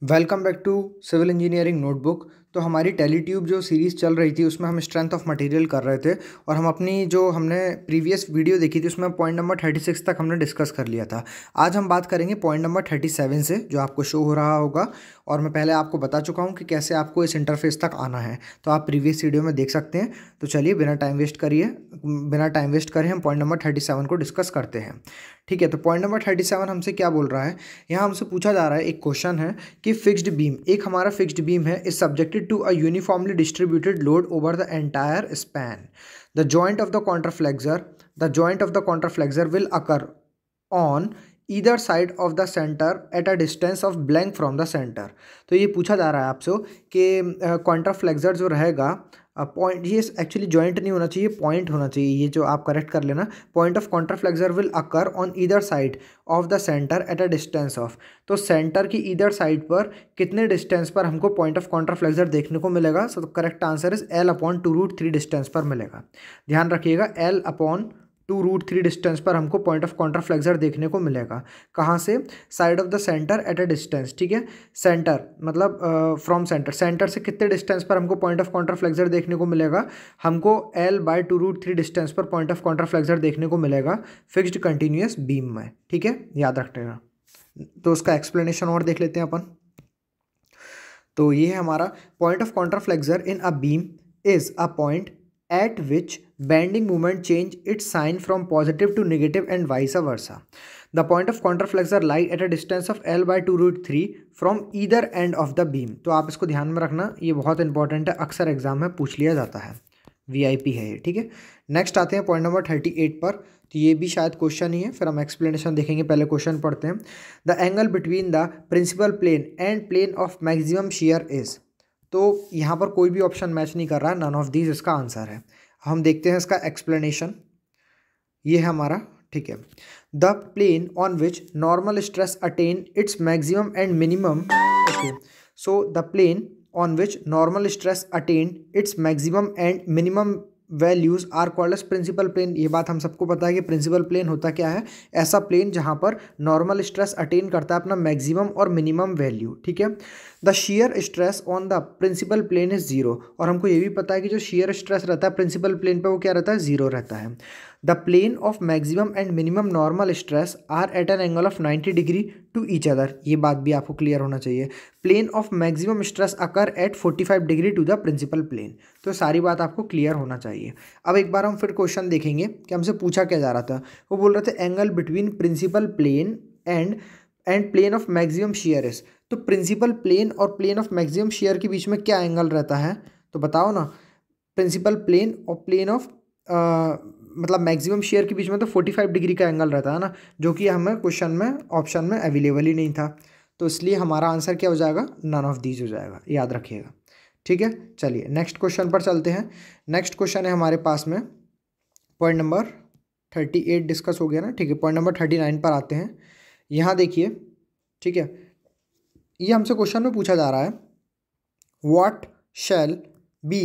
Welcome back to Civil Engineering Notebook. तो हमारी tele tube जो सीरीज़ चल रही थी उसमें हम स्ट्रेंथ ऑफ मटेरियल कर रहे थे और हम अपनी जो हमने प्रीवियस वीडियो देखी थी उसमें पॉइंट नंबर थर्टी सिक्स तक हमने डिस्कस कर लिया था आज हम बात करेंगे पॉइंट नंबर थर्टी सेवन से जो आपको शो हो रहा होगा और मैं पहले आपको बता चुका हूँ कि कैसे आपको इस इंटरफेस तक आना है तो आप प्रीवियस वीडियो में देख सकते हैं तो चलिए बिना टाइम वेस्ट करिए बिना टाइम वेस्ट करें हम पॉइंट नंबर थर्टी सेवन को डिस्कस करते हैं ठीक है तो पॉइंट नंबर थर्टी सेवन हमसे क्या बोल रहा है यहाँ हमसे पूछा जा रहा है एक क्वेश्चन है कि फिक्स्ड बीम एक हमारा फिक्स्ड बीम है इस subject related to a uniformly distributed load over the entire span. The joint of the contraflexor, the joint of the contraflexor will occur on either side of the centre at a distance of blank from the centre तो ये पूछा जा रहा है आपसे कि क्वांटर जो रहेगा पॉइंट ये एक्चुअली जॉइंट नहीं होना चाहिए पॉइंट होना चाहिए ये जो आप करेक्ट कर लेना point of contraflexure will occur on either side of the centre at a distance of तो सेंटर की ईदर साइड पर कितने डिस्टेंस पर हमको पॉइंट ऑफ कॉन्ट्राफ्लेक्सर देखने को मिलेगा so correct answer is L upon two root three distance पर मिलेगा ध्यान रखिएगा L upon two root three distance पर हमको पॉइंट ऑफ काउंटर फ्लेक्सर देखने को मिलेगा कहाँ से side of the centre at a distance ठीक है सेंटर मतलब फ्रॉम सेंटर सेंटर से कितने डिस्टेंस पर हमको पॉइंट ऑफ काउंटर फ्लेक्सर देखने को मिलेगा हमको L by two root three distance पर पॉइंट ऑफ काउंटर फ्लेक्सर देखने को मिलेगा फिक्स्ड कंटिन्यूस बीम में ठीक है याद रखेगा तो उसका एक्सप्लेनेशन और देख लेते हैं अपन तो ये है हमारा point of contraflexure in a beam is a point at which bending movement change its sign from positive to negative and vice a versa the point of contraflexure lie at a distance of L by two root three from either end of the beam तो आप इसको ध्यान में रखना ये बहुत important है अक्सर एग्जाम में पूछ लिया जाता है वी आई पी है ये ठीक है नेक्स्ट आते हैं पॉइंट नंबर थर्टी एट पर तो ये भी शायद क्वेश्चन ही है फिर हम एक्सप्लेनेशन देखेंगे पहले क्वेश्चन पढ़ते हैं the angle between the principal plane and plane of maximum shear is तो यहाँ पर कोई भी ऑप्शन मैच नहीं कर रहा है नन ऑफ दीज इसका आंसर है हम देखते हैं इसका एक्सप्लेनेशन ये है हमारा ठीक है the plane on which normal stress attain its maximum and minimum okay so the plane on which normal stress attain its maximum and minimum values are called as principal plane ये बात हम सबको पता है कि प्रिंसिपल प्लेन होता क्या है ऐसा प्लेन जहाँ पर नॉर्मल स्ट्रेस अटेन करता है अपना मैक्सिमम और मिनिमम वैल्यू ठीक है the shear stress on the principal plane is zero और हमको ये भी पता है कि जो शेयर स्ट्रेस रहता है प्रिंसिपल प्लेन पर वो क्या रहता है जीरो रहता है the plane of maximum and minimum normal stress are at an angle of 90 degree to each other ये बात भी आपको क्लियर होना चाहिए plane of maximum stress occur at 45 degree to the principal plane तो सारी बात आपको क्लियर होना चाहिए अब एक बार हम फिर क्वेश्चन देखेंगे कि हमसे पूछा क्या जा रहा था वो बोल रहे थे angle between principal plane and and plane of maximum shear is तो प्रिंसिपल प्लेन और प्लेन ऑफ मैक्सिमम शेयर के बीच में क्या एंगल रहता है तो बताओ ना प्रिंसिपल प्लेन और प्लेन ऑफ मतलब मैक्सिमम शेयर के बीच में तो फोर्टी फाइव डिग्री का एंगल रहता है ना जो कि हमें क्वेश्चन में ऑप्शन में अवेलेबल ही नहीं था तो इसलिए हमारा आंसर क्या हो जाएगा नन ऑफ दीज हो जाएगा याद रखिएगा ठीक है चलिए नेक्स्ट क्वेश्चन पर चलते हैं नेक्स्ट क्वेश्चन है हमारे पास में point number thirty eight discuss हो गया ना ठीक है पॉइंट नंबर थर्टी नाइन पर आते हैं यहाँ देखिए ठीक है ये हमसे क्वेश्चन में पूछा जा रहा है what shall be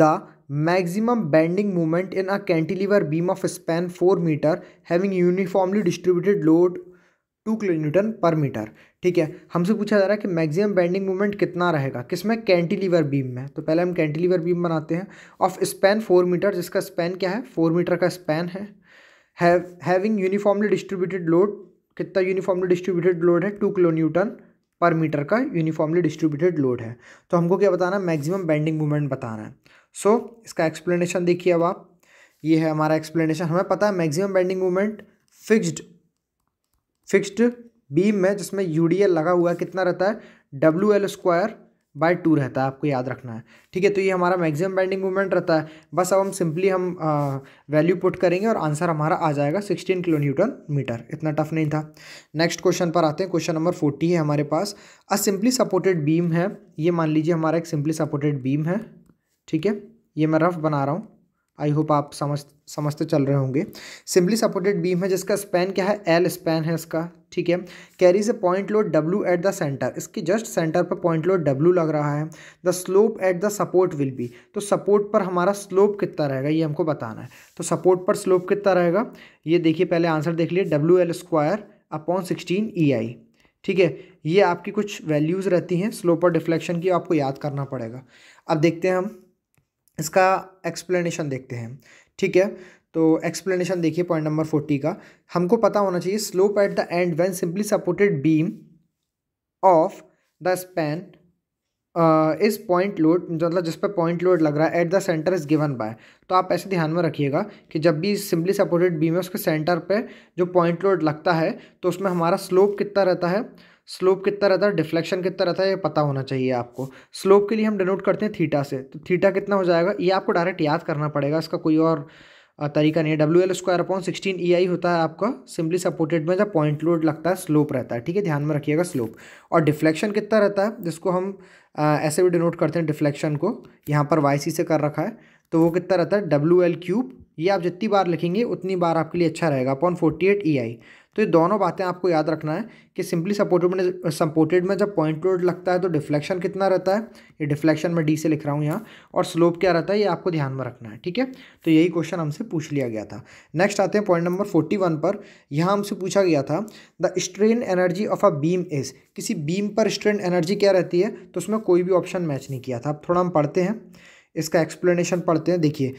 the maximum bending movement in a cantilever beam of span four metre having uniformly distributed load two kilo newton per metre ठीक है हमसे पूछा जा रहा है कि मैक्सिमम बेंडिंग मूवमेंट कितना रहेगा किसमें कैंटिलीवर बीम में तो पहले हम कैंटिलीवर बीम बनाते हैं ऑफ स्पैन फोर मीटर जिसका स्पैन क्या है फोर मीटर का स्पैन है हैविंग यूनिफॉर्मली डिस्ट्रीब्यूटेड लोड कितना यूनिफॉर्मली डिस्ट्रीब्यूटेड लोड है two kilo newton per metre का यूनिफॉर्मली डिस्ट्रीब्यूटेड लोड है तो हमको क्या बताना है मैक्सिमम बेंडिंग मूवमेंट बताना है सो so, इसका एक्सप्लेनेशन देखिए अब आप ये है हमारा एक्सप्लेनेशन हमें पता है maximum bending movement fixed fixed beam में जिसमें यू लगा हुआ कितना रहता है W L square by two रहता है आपको याद रखना है ठीक है तो ये हमारा मैक्सिमम बेंडिंग मोमेंट रहता है बस अब हम सिंपली हम वैल्यू पुट करेंगे और आंसर हमारा आ जाएगा सिक्सटीन किलो न्यूटन मीटर इतना टफ नहीं था नेक्स्ट क्वेश्चन पर आते हैं क्वेश्चन नंबर फोर्टी है हमारे पास अ सिंपली सपोर्टेड बीम है ये मान लीजिए हमारा एक सिंपली सपोर्टेड बीम है ठीक है ये मैं रफ बना रहा हूँ आई होप आप समझ समझते चल रहे होंगे सिंपली सपोर्टेड बीम है जिसका स्पैन क्या है एल स्पैन है इसका ठीक है carries a point load W at the centre इसके जस्ट सेंटर पर पॉइंट लोड डब्ल्यू लग रहा है the slope at the support will be तो सपोर्ट पर हमारा स्लोप कितना रहेगा ये हमको बताना है तो सपोर्ट पर स्लोप कितना रहेगा ये देखिए पहले आंसर देख लिए W L square upon sixteen E I ठीक है ये आपकी कुछ वैल्यूज़ रहती हैं स्लोप और डिफ्लेक्शन की आपको याद करना पड़ेगा अब देखते हैं हम इसका एक्सप्लेनेशन देखते हैं ठीक है तो एक्सप्लेनेशन देखिए पॉइंट नंबर फोर्टी का हमको पता होना चाहिए slope at the end when simply supported beam of the span is point load मतलब जिस पर पॉइंट लोड लग रहा है at the centre is given by तो आप ऐसे ध्यान में रखिएगा कि जब भी सिंपली सपोर्टेड बीम है उसके सेंटर पे जो पॉइंट लोड लगता है तो उसमें हमारा स्लोप कितना रहता है स्लोप कितना रहता है डिफ्लेक्शन कितना रहता है ये पता होना चाहिए आपको स्लोप के लिए हम डिनोट करते हैं थीटा से तो थीटा कितना हो जाएगा ये आपको डायरेक्ट याद करना पड़ेगा इसका कोई और तरीका नहीं है W L square upon sixteen E e I होता है आपका सिंपली सपोर्टेड में जब पॉइंट लोड लगता है स्लोप रहता है ठीक है ध्यान में रखिएगा स्लोप और डिफ्लेक्शन कितना रहता है जिसको हम आ, ऐसे भी डिनोट करते हैं डिफ्लेक्शन को यहाँ पर वाई सी से कर रखा है तो वो कितना रहता है डब्ल्यू एल क्यूब ये आप जितनी बार लिखेंगे उतनी बार आपके लिए अच्छा रहेगा upon forty eight E e I तो ये दोनों बातें आपको याद रखना है कि सिंपली सपोर्टेड में सपोर्टेड में जब पॉइंट लोड लगता है तो डिफ्लेक्शन कितना रहता है ये डिफ्लेक्शन में डी से लिख रहा हूँ यहाँ और स्लोप क्या रहता है ये आपको ध्यान में रखना है ठीक है तो यही क्वेश्चन हमसे पूछ लिया गया था नेक्स्ट आते हैं पॉइंट नंबर फोर्टी वन पर यहाँ हमसे पूछा गया था the strain energy of a beam is किसी बीम पर स्ट्रेन एनर्जी क्या रहती है तो उसमें कोई भी ऑप्शन मैच नहीं किया था अब थोड़ा हम पढ़ते हैं इसका एक्सप्लेनेशन पढ़ते हैं देखिए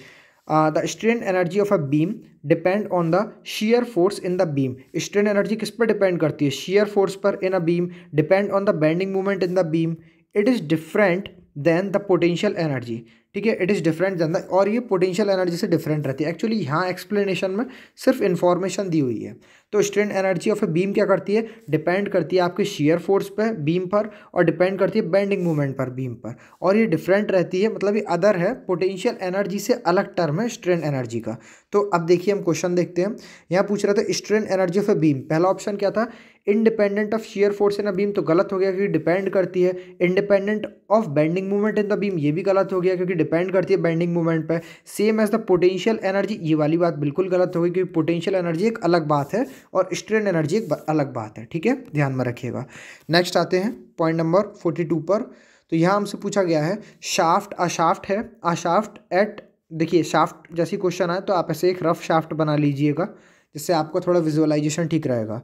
the strain energy of a beam depend on the shear force in the beam strain energy किस पर डिपेंड करती है शेयर फोर्स पर in a beam depend on the bending movement in the beam it is different than the potential energy ठीक है it is different than the और ये potential energy से डिफरेंट रहती है एक्चुअली यहाँ एक्सप्लेनेशन में सिर्फ इन्फॉर्मेशन दी हुई है तो strain energy of a beam क्या करती है डिपेंड करती है आपके शेयर फोर्स पर बीम पर और डिपेंड करती है बेंडिंग मूवमेंट पर बीम पर और ये डिफरेंट रहती है मतलब ये अदर है पोटेंशियल एनर्जी से अलग टर्म है स्ट्रेन एनर्जी का तो अब देखिए हम क्वेश्चन देखते हैं यहाँ पूछ रहे थे strain energy of a beam पहला ऑप्शन क्या था independent of shear force in a beam तो गलत हो गया क्योंकि डिपेंड करती है independent of bending movement in the beam ये भी गलत हो गया क्योंकि डिपेंड करती है बेंडिंग मूवमेंट पर same as the potential energy ये वाली बात बिल्कुल गलत हो गई क्योंकि पोटेंशियल एनर्जी एक अलग बात है और स्ट्रेन एनर्जी एक अलग बात है ठीक है ध्यान में रखिएगा नेक्स्ट आते हैं पॉइंट नंबर फोर्टी टू पर तो यहाँ हमसे पूछा गया है शाफ्ट शाफ्ट है अशाफ्ट एट देखिए शाफ्ट जैसी क्वेश्चन आए तो आप ऐसे एक रफ शाफ्ट बना लीजिएगा जिससे आपको थोड़ा विजुअलाइजेशन ठीक रहेगा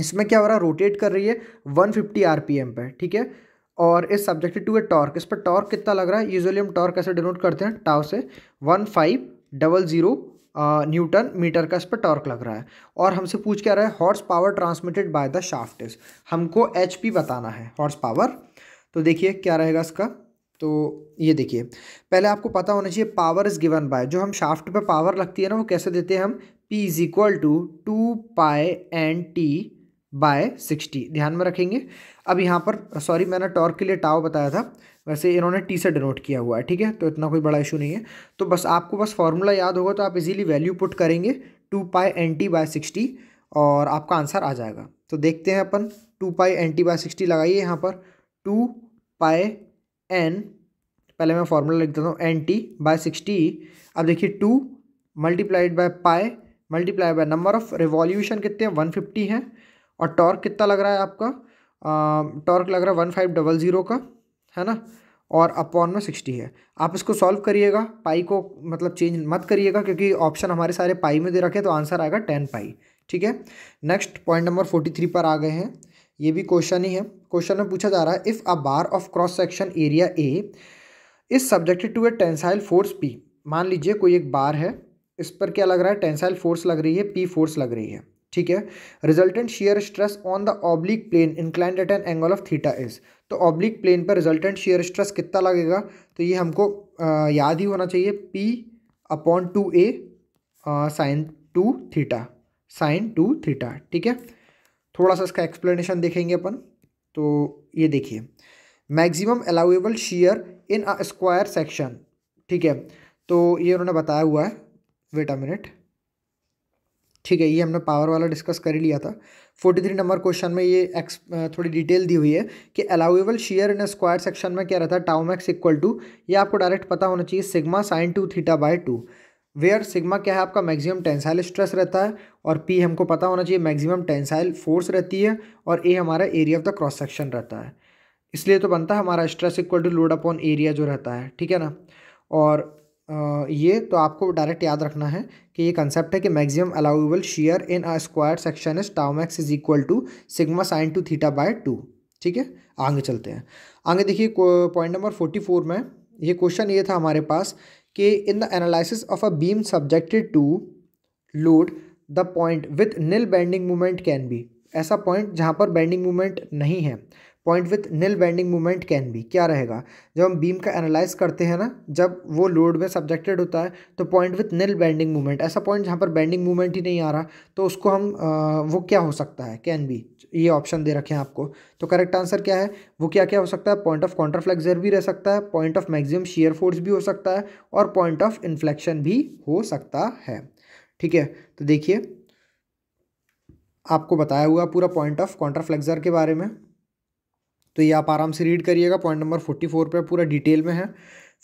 इसमें क्या हो रहा है रोटेट कर रही है 150 फिफ्टी आर पी पर ठीक है और इस सब्जेक्टेड टू ए टॉर्क इस पर टॉर्क कितना लग रहा है यूजली हम टॉर्क ऐसे डिनोट करते हैं टाव से one five double zero newton metre का इस पर टॉर्क लग रहा है और हमसे पूछ क्या रहा है horse power transmitted by the shaft is हमको एच पी बताना है हॉर्स पावर तो देखिए क्या रहेगा इसका तो ये देखिए पहले आपको पता होना चाहिए पावर इज़ गिवन बाय जो हम शाफ्ट पे पावर लगती है ना वो कैसे देते हैं हम P is equal to two pi N T by sixty ध्यान में रखेंगे अब यहाँ पर सॉरी मैंने टॉर्क के लिए टाव बताया था वैसे इन्होंने टी से डिनोट किया हुआ है ठीक है तो इतना कोई बड़ा इशू नहीं है तो बस आपको बस फॉर्मूला याद होगा तो आप इजीली वैल्यू पुट करेंगे two pi N T by sixty और आपका आंसर आ जाएगा तो देखते हैं अपन two pi N T by sixty लगाइए यहाँ पर टू पाई एन पहले मैं फार्मूला लिख देता हूँ एन टी बाय सिक्सटी अब देखिए two multiplied by pi multiply by number of revolution कितने वन फिफ्टी हैं और टॉर्क कितना लग रहा है आपका टॉर्क लग रहा है वन फाइव डबल ज़ीरो का है ना और अपॉन में सिक्सटी है आप इसको सॉल्व करिएगा पाई को मतलब चेंज मत करिएगा क्योंकि ऑप्शन हमारे सारे पाई में दे रखे तो आंसर आएगा टेन पाई ठीक है next point number forty three पर आ गए हैं ये भी क्वेश्चन ही है क्वेश्चन में पूछा जा रहा है if a bar of cross section area A is subjected to a tensile force P मान लीजिए कोई एक बार है इस पर क्या लग रहा है टेंसाइल फोर्स लग रही है पी फोर्स लग रही है ठीक है resultant shear stress on the oblique plane inclined at an angle of theta is तो ऑब्लिक प्लेन पर रिजल्टेंट शेयर स्ट्रेस कितना लगेगा तो ये हमको आ, याद ही होना चाहिए P upon two A sine two theta sine two theta ठीक है थोड़ा सा इसका एक्सप्लेनेशन देखेंगे अपन तो ये देखिए maximum allowable shear in a square section ठीक है तो ये उन्होंने बताया हुआ है वेट अ मिनट ठीक है ये हमने पावर वाला डिस्कस कर ही लिया था फोर्टी थ्री नंबर क्वेश्चन में ये एक्स थोड़ी डिटेल दी हुई है कि allowable shear in square section में क्या रहता है टाउम एक्स इक्वल टू ये आपको डायरेक्ट पता होना चाहिए sigma sine two theta by two where sigma क्या है आपका मैक्सिमम टेंसाइल स्ट्रेस रहता है और पी हमको पता होना चाहिए मैक्सिमम टेंसाइल फोर्स रहती है और ए हमारा area of the cross section रहता है इसलिए तो बनता है हमारा stress equal to load upon area जो रहता है ठीक है ना और ये तो आपको डायरेक्ट याद रखना है कि ये कंसेप्ट है कि maximum allowable shear in a square section is tau max is equal to sigma sine two theta by two ठीक है आगे चलते हैं आगे देखिए पॉइंट नंबर फोर्टी फोर में ये क्वेश्चन ये था हमारे पास कि in the analysis of a beam subjected to load the point with nil bending movement can be ऐसा पॉइंट जहाँ पर बेंडिंग मूवमेंट नहीं है point with nil bending movement can be क्या रहेगा जब हम बीम का एनालाइज करते हैं ना जब वो लोड में सब्जेक्टेड होता है तो point with nil bending movement ऐसा पॉइंट जहाँ पर बेंडिंग मूवमेंट ही नहीं आ रहा तो उसको हम आ, वो क्या हो सकता है कैन बी ये ऑप्शन दे रखे हैं आपको तो करेक्ट आंसर क्या है वो क्या क्या हो सकता है पॉइंट ऑफ काउंटर भी रह सकता है point of maximum shear force भी हो सकता है और पॉइंट ऑफ इन्फ्लेक्शन भी हो सकता है ठीक है तो देखिए आपको बताया हुआ पूरा पॉइंट ऑफ कॉन्ट्राफ्लेक्जर के बारे में तो ये आप आराम से रीड करिएगा पॉइंट नंबर फोर्टी फोर पर पूरा डिटेल में है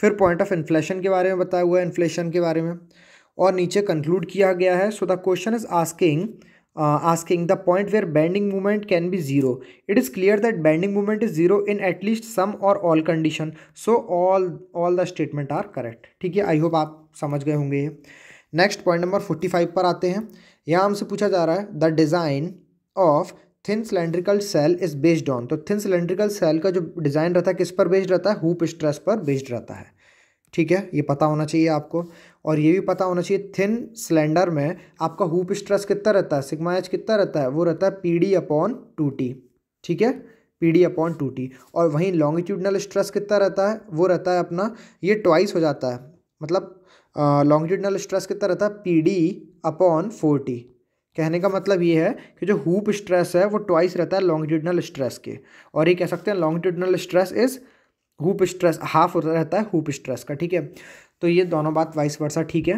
फिर पॉइंट ऑफ इन्फ्लेशन के बारे में बताया हुआ है इन्फ्लेशन के बारे में और नीचे कंक्लूड किया गया है so the question is asking asking the point where bending movement can be zero it is clear that bending movement is zero in at least some और all condition so all all the statement are correct ठीक है I hope आप समझ गए होंगे ये next point number forty five पर आते हैं यहाँ हमसे पूछा जा रहा है the design of thin cylindrical shell is based on तो थिन सिलेंड्रिकल सेल का जो डिज़ाइन रहता है किस पर बेस्ड रहता है हुप स्ट्रेस पर बेस्ड रहता है ठीक है ये पता होना चाहिए आपको और ये भी पता होना चाहिए थिन सिलेंडर में आपका हुप स्ट्रेस कितना रहता है सिग्मा एच कितना रहता है वो रहता है P D upon two T ठीक है P D upon two T और वहीं लॉन्गिट्यूडनल स्ट्रेस कितना रहता है वो रहता है अपना ये ट्वाइस हो जाता है मतलब लॉन्गिट्यूडनल स्ट्रेस कितना रहता है P D upon four T कहने का मतलब ये है कि जो हुप स्ट्रेस है वो ट्वाइस रहता है लॉन्गिट्यूडनल स्ट्रेस के और ये कह सकते हैं longitudinal stress is hoop stress half रहता है हुप स्ट्रेस का ठीक है तो ये दोनों बात वाइस वर्सा ठीक है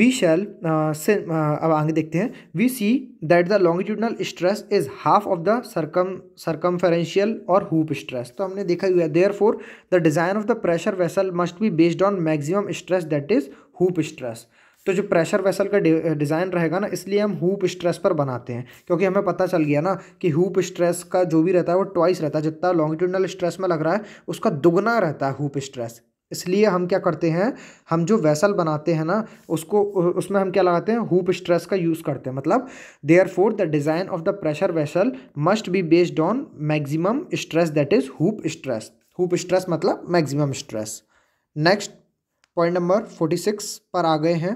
we shall uh, say uh, अब आगे देखते हैं we see that the longitudinal stress is half of the circum circumferential और हुप स्ट्रेस तो हमने देखा हुआ है therefore the design of the pressure vessel must be based on maximum stress that is hoop stress तो जो pressure vessel का design रहेगा ना इसलिए हम हुप स्ट्रेस पर बनाते हैं क्योंकि हमें पता चल गया ना कि हुप स्ट्रेस का जो भी रहता है वो ट्वाइस रहता है जितना लॉन्गिट्यूडनल स्ट्रेस में लग रहा है उसका दुगना रहता है हुप स्ट्रेस इसलिए हम क्या करते हैं हम जो वेसल बनाते हैं ना उसको उसमें हम क्या लगाते हैं हुप स्ट्रेस का यूज़ करते हैं मतलब therefore the design of the pressure vessel must be based on maximum stress that is hoop stress hoop stress मतलब maximum stress next point number forty six पर आ गए हैं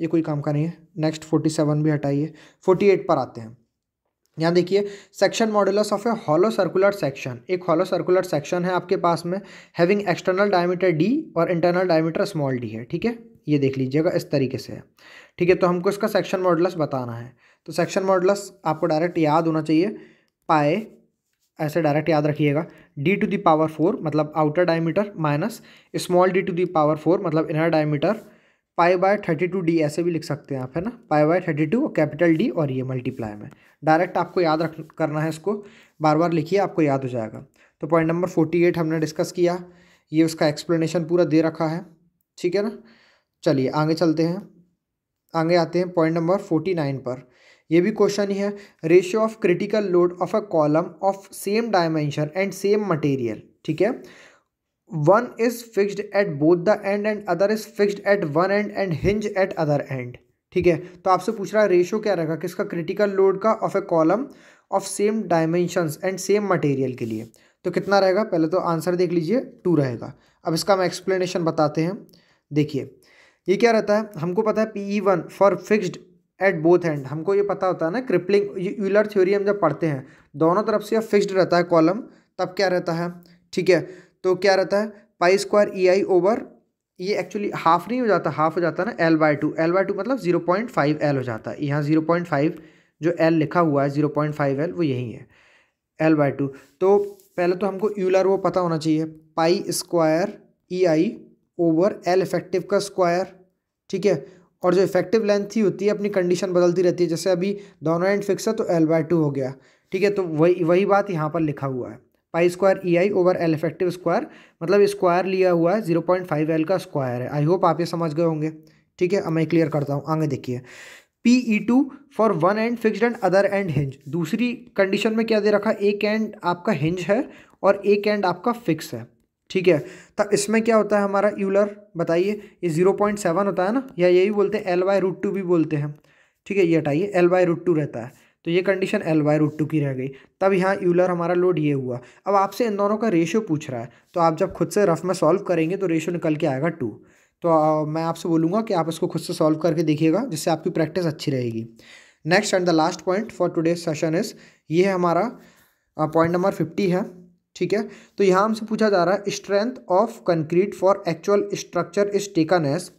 ये कोई काम का नहीं है नेक्स्ट फोर्टी सेवन भी हटाइए फोर्टी एट पर आते हैं यहाँ देखिए section modulus of a hollow circular section एक हॉलो सर्कुलर सेक्शन है आपके पास में हैविंग एक्सटर्नल डायमीटर डी और इंटरनल डायमीटर स्मॉल डी है ठीक है ये देख लीजिएगा इस तरीके से है ठीक है तो हमको इसका सेक्शन मॉडुलस बताना है तो सेक्शन मॉडुलस आपको डायरेक्ट याद होना चाहिए पाए ऐसे डायरेक्ट याद रखिएगा D to the power four मतलब outer diameter minus small D to the power four मतलब inner diameter pi by thirty two D ऐसे भी लिख सकते हैं आप है ना pi by thirty two capital D और ये मल्टीप्लाई में डायरेक्ट आपको याद रख करना है इसको बार बार लिखिए आपको याद हो जाएगा तो पॉइंट नंबर फोर्टी एट हमने डिस्कस किया ये उसका एक्सप्लेनेशन पूरा दे रखा है ठीक है ना चलिए आगे चलते हैं आगे आते हैं पॉइंट नंबर फोर्टी नाइन पर ये भी क्वेश्चन ही है ratio of critical load of a column of same dimension and same material ठीक है one is fixed at both the end and other is fixed at one end and hinge at other end ठीक है तो आपसे पूछ रहा है ratio क्या रहेगा किसका क्रिटिकल लोड का of a column of same dimensions and same material के लिए तो कितना रहेगा पहले तो आंसर देख लीजिए टू रहेगा अब इसका हम एक्सप्लेनेशन बताते हैं देखिए ये क्या रहता है हमको पता है P E one for fixed at both end हमको ये पता होता है ना क्रिपलिंग यूलर थ्योरी हम जब पढ़ते हैं दोनों तरफ से फिक्स्ड रहता है कॉलम तब क्या रहता है ठीक है तो क्या रहता है pi square E I over ये एक्चुअली हाफ नहीं हो जाता हाफ हो जाता है ना L by two L by two मतलब जीरो पॉइंट फाइव एल हो जाता है यहाँ जीरो पॉइंट फाइव जो एल लिखा हुआ है जीरो पॉइंट फाइव एल वो यही है एल बाई टू तो पहले तो हमको यूलर वो पता होना चाहिए pi square E I over L effective का स्क्वायर ठीक है और जो इफेक्टिव लेंथ ही होती है अपनी कंडीशन बदलती रहती है जैसे अभी दोनों एंड फिक्स है तो एल बाय टू हो गया ठीक है तो वही वही बात यहाँ पर लिखा हुआ है pi square E I over L effective square मतलब स्क्वायर लिया हुआ है जीरो पॉइंट फाइव एल का स्क्वायर है आई होप आप ये समझ गए होंगे ठीक है अब मैं क्लियर करता हूँ आगे देखिए P E two for one end fixed and other end hinge दूसरी कंडीशन में क्या दे रखा एक एंड आपका हिंज है और एक एंड आपका फिक्स है ठीक है तो इसमें क्या होता है हमारा यूलर बताइए ये जीरो पॉइंट सेवन होता है ना या यही बोलते हैं एल वाई रूट टू भी बोलते हैं ठीक है ये हटाइए एल वाई रूट टू रहता है तो ये condition L by root two की रह गई तब यहाँ यूलर हमारा लोड ये हुआ अब आपसे इन दोनों का रेशियो पूछ रहा है तो आप जब खुद से रफ में सॉल्व करेंगे तो रेशियो निकल के आएगा टू तो आ, मैं आपसे बोलूँगा कि आप इसको खुद से सॉल्व करके देखिएगा जिससे आपकी प्रैक्टिस अच्छी रहेगी next and the last point for today session is ये हमारा पॉइंट नंबर फिफ्टी है ठीक है तो यहाँ हमसे पूछा जा रहा है strength of concrete for actual structure is taken as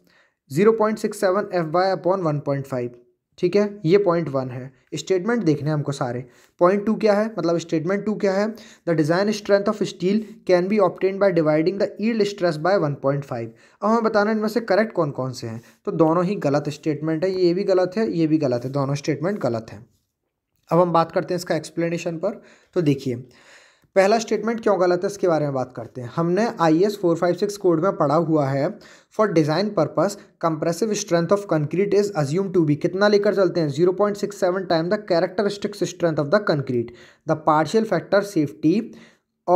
zero point six seven F by upon one point five ठीक है ये पॉइंट वन है स्टेटमेंट देखने हैं हमको सारे पॉइंट टू क्या है मतलब स्टेटमेंट टू क्या है the design strength of steel can be obtained by dividing the yield stress by one point five अब हमें बताना इनमें से करेक्ट कौन कौन से हैं तो दोनों ही गलत स्टेटमेंट है ये भी गलत है ये भी गलत है दोनों स्टेटमेंट गलत हैं अब हम बात करते हैं इसका एक्सप्लेनेशन पर तो देखिए पहला स्टेटमेंट क्यों गलत है इसके बारे में बात करते हैं हमने I S four five six code में पढ़ा हुआ है for design purpose compressive strength of concrete is assume to be कितना लेकर चलते हैं zero point six seven time the characteristics strength of the concrete the partial factor safety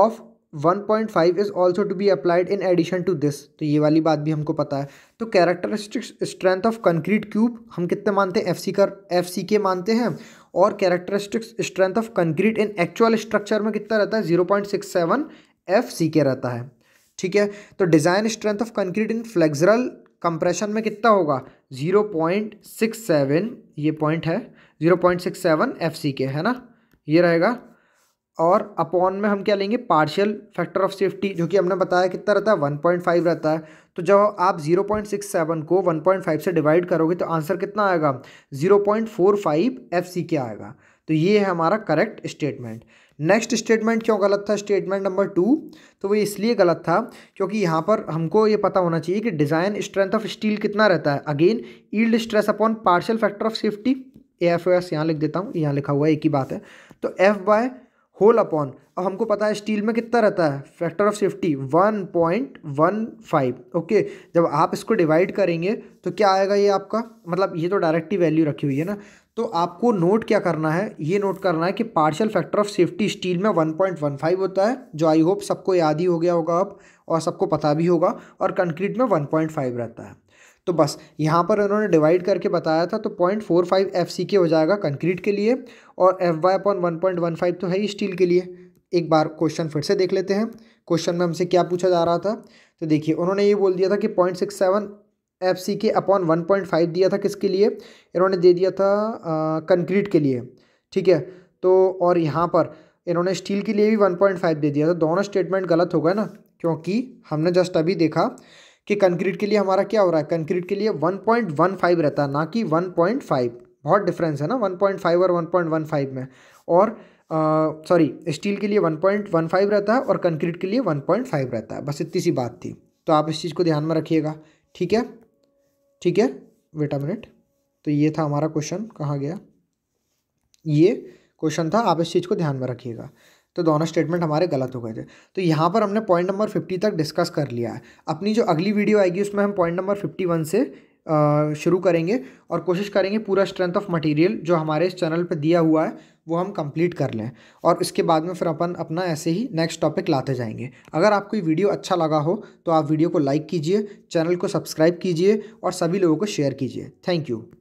of one point five is also to be applied in addition to this तो ये वाली बात भी हमको पता है तो characteristics strength of concrete cube हम कितने मानते हैं एफ सी कर एफ सी के मानते हैं और characteristics strength of concrete in actual structure में कितना रहता है zero point six seven F C के रहता है ठीक है तो design strength of concrete in flexural compression में कितना होगा जीरो पॉइंट सिक्स सेवन ये पॉइंट है zero point six seven F C के है ना ये रहेगा और अपॉन में हम क्या लेंगे पार्शियल फैक्टर ऑफ सेफ्टी जो कि हमने बताया कितना रहता है वन पॉइंट फाइव रहता है तो जब आप जीरो पॉइंट सिक्स सेवन को वन पॉइंट फाइव से डिवाइड करोगे तो आंसर कितना आएगा zero point four five F C क्या आएगा तो ये है हमारा करेक्ट स्टेटमेंट नेक्स्ट स्टेटमेंट क्यों गलत था स्टेटमेंट नंबर टू तो वो इसलिए गलत था क्योंकि यहाँ पर हमको ये पता होना चाहिए कि डिज़ाइन स्ट्रेंथ ऑफ स्टील कितना रहता है again yield stress upon partial factor of safety A F O S यहाँ लिख देता हूँ यहाँ लिखा हुआ है एक ही बात है तो एफ बाय होल अपॉन अब हमको पता है स्टील में कितना रहता है factor of safety one point one five okay जब आप इसको डिवाइड करेंगे तो क्या आएगा ये आपका मतलब ये तो डायरेक्ट ही वैल्यू रखी हुई है ना तो आपको नोट क्या करना है ये नोट करना है कि partial factor of safety steel में वन पॉइंट वन फाइव होता है जो आई होप सबको याद ही हो गया होगा अब और सबको पता भी होगा और कंक्रीट में वन पॉइंट फाइव रहता है तो बस यहाँ पर उन्होंने डिवाइड करके बताया था तो point four five F C के हो जाएगा कंक्रीट के लिए और F Y upon one point one five तो है ही स्टील के लिए एक बार क्वेश्चन फिर से देख लेते हैं क्वेश्चन में हमसे क्या पूछा जा रहा था तो देखिए उन्होंने ये बोल दिया था कि point six seven F C के अपॉन वन पॉइंट फाइव दिया था किसके लिए इन्होंने दे दिया था कंक्रीट के लिए ठीक है तो और यहाँ पर इन्होंने स्टील के लिए भी वन पॉइंट फाइव दे दिया था दोनों स्टेटमेंट गलत हो गए ना क्योंकि हमने जस्ट अभी देखा कि कंक्रीट के लिए हमारा क्या हो रहा है कंक्रीट के लिए 1.15 रहता है ना कि 1.5 बहुत डिफरेंस है ना 1.5 और 1.15 में और सॉरी स्टील के लिए 1.15 रहता है और कंक्रीट के लिए 1.5 रहता है बस इतनी सी बात थी तो आप इस चीज़ को ध्यान में रखिएगा ठीक है ठीक है वेटा मिनट तो ये था हमारा क्वेश्चन कहाँ गया ये क्वेश्चन था आप इस चीज़ को ध्यान में रखिएगा तो दोनों स्टेटमेंट हमारे गलत हो गए थे तो यहाँ पर हमने पॉइंट नंबर फिफ्टी तक डिस्कस कर लिया है अपनी जो अगली वीडियो आएगी उसमें हम पॉइंट नंबर फिफ्टी वन से शुरू करेंगे और कोशिश करेंगे पूरा स्ट्रेंथ ऑफ मटेरियल जो हमारे इस चैनल पर दिया हुआ है वो हम कंप्लीट कर लें और इसके बाद में फिर अपन अपना ऐसे ही नेक्स्ट टॉपिक लाते जाएंगे अगर आपको ये वीडियो अच्छा लगा हो तो आप वीडियो को लाइक कीजिए चैनल को सब्सक्राइब कीजिए और सभी लोगों को शेयर कीजिए थैंक यू